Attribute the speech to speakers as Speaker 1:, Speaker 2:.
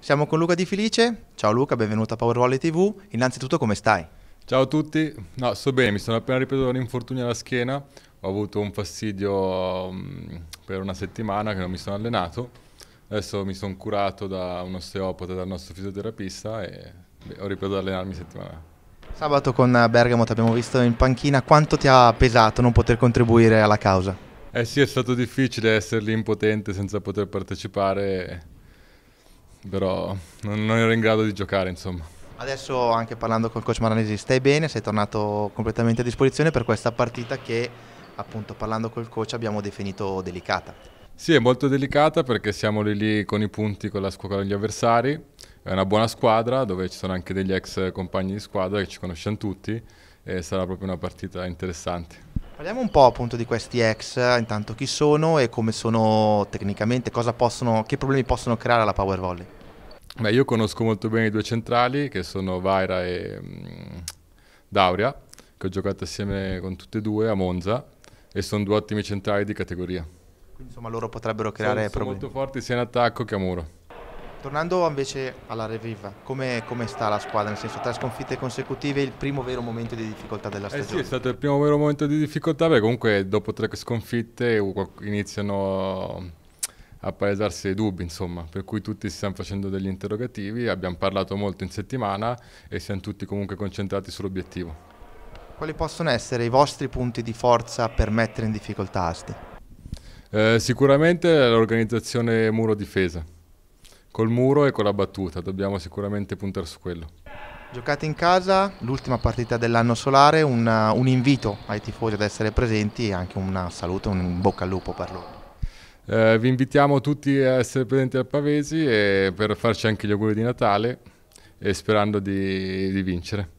Speaker 1: Siamo con Luca Di Felice. Ciao Luca, benvenuto a Power Volley TV. Innanzitutto come stai?
Speaker 2: Ciao a tutti. No, sto bene, mi sono appena ripreso da un infortunio alla schiena. Ho avuto un fastidio um, per una settimana che non mi sono allenato. Adesso mi sono curato da un osteopata, dal nostro fisioterapista e beh, ho ripreso ad allenarmi settimana. Sabato
Speaker 1: con Bergamo ti abbiamo visto in panchina. Quanto ti ha pesato non poter contribuire alla causa?
Speaker 2: Eh sì, è stato difficile essere lì impotente senza poter partecipare però non, non ero in grado di giocare insomma.
Speaker 1: Adesso anche parlando col coach Maranesi stai bene, sei tornato completamente a disposizione per questa partita che appunto parlando col coach
Speaker 2: abbiamo definito delicata. Sì, è molto delicata perché siamo lì, lì con i punti con, la, con gli avversari, è una buona squadra dove ci sono anche degli ex compagni di squadra che ci conosciamo tutti e sarà proprio una partita interessante.
Speaker 1: Parliamo un po' appunto di questi ex, intanto chi sono e come sono tecnicamente, possono, che problemi possono creare alla Power
Speaker 2: Volley? Beh, io conosco molto bene i due centrali che sono Vaira e mh, mm, Dauria, che ho giocato assieme con tutte e due a Monza e sono due ottimi centrali di categoria. Quindi,
Speaker 1: insomma loro potrebbero creare sono, problemi.
Speaker 2: Sono molto forti sia in attacco che a muro.
Speaker 1: Tornando invece alla Reviva, come, come sta la squadra? Nel senso, tre sconfitte consecutive, il primo vero momento di difficoltà della stagione? Eh sì, è
Speaker 2: stato il primo vero momento di difficoltà, perché comunque dopo tre sconfitte iniziano a palesarsi i dubbi, insomma, per cui tutti si stanno facendo degli interrogativi, abbiamo parlato molto in settimana e siamo tutti comunque concentrati sull'obiettivo.
Speaker 1: Quali possono essere i vostri punti di forza per mettere in difficoltà Asti?
Speaker 2: Eh, sicuramente l'organizzazione muro difesa col muro e con la battuta, dobbiamo sicuramente puntare su quello.
Speaker 1: Giocate in casa, l'ultima partita dell'anno solare, una, uh, un invito ai tifosi ad essere presenti e anche un saluto, un
Speaker 2: bocca al lupo per loro. Eh, vi invitiamo tutti a essere presenti al Pavesi per farci anche gli auguri di Natale e sperando di, di vincere.